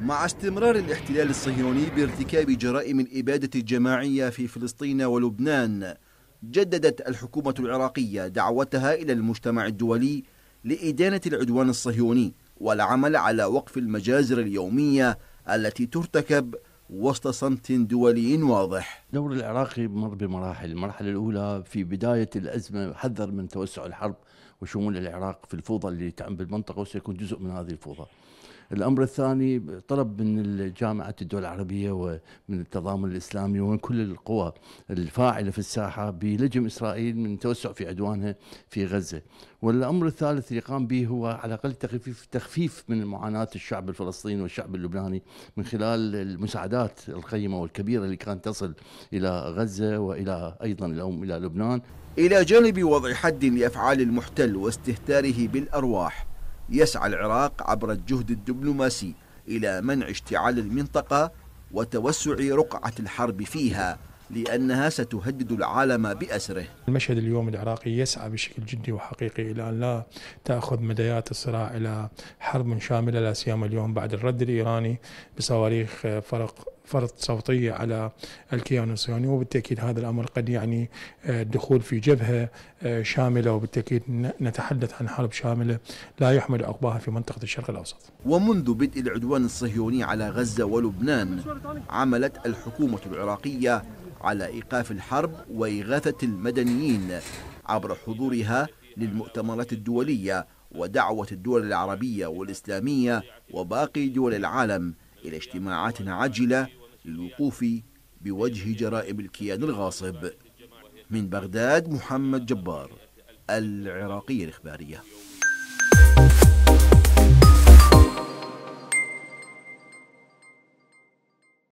مع استمرار الاحتلال الصهيوني بارتكاب جرائم الإبادة الجماعية في فلسطين ولبنان جددت الحكومة العراقية دعوتها إلى المجتمع الدولي لإدانة العدوان الصهيوني والعمل على وقف المجازر اليومية التي ترتكب وسط صمت دولي واضح دور العراقي مر بمراحل المرحلة الأولى في بداية الأزمة حذر من توسع الحرب وشمول العراق في الفوضى اللي تعم بالمنطقة وسيكون جزء من هذه الفوضى الأمر الثاني طلب من جامعة الدول العربية ومن التضامن الإسلامي ومن كل القوى الفاعلة في الساحة بلجم إسرائيل من توسع في عدوانها في غزة والأمر الثالث اللي قام به هو على الأقل تخفيف, تخفيف من معاناة الشعب الفلسطيني والشعب اللبناني من خلال المساعدات القيمة والكبيرة اللي كانت تصل إلى غزة وإلى أيضا اليوم إلى لبنان إلى جانب وضع حد لأفعال المحتل واستهتاره بالأرواح يسعى العراق عبر الجهد الدبلوماسي إلى منع اشتعال المنطقة وتوسع رقعة الحرب فيها لأنها ستهدد العالم بأسره المشهد اليوم العراقي يسعى بشكل جدي وحقيقي إلى أن لا تأخذ مديات الصراع إلى حرب شاملة لا سيما اليوم بعد الرد الإيراني بصواريخ فرق فرض صوتية على الكيان الصهيوني وبالتأكيد هذا الأمر قد يعني الدخول آه، في جبهة آه، شاملة وبالتأكيد نتحدث عن حرب شاملة لا يحمل عقباها في منطقة الشرق الأوسط ومنذ بدء العدوان الصهيوني على غزة ولبنان عملت الحكومة العراقية على إيقاف الحرب وإغاثة المدنيين عبر حضورها للمؤتمرات الدولية ودعوة الدول العربية والإسلامية وباقي دول العالم إلى اجتماعات عاجلة للوقوف بوجه جرائم الكيان الغاصب من بغداد محمد جبار العراقية الإخبارية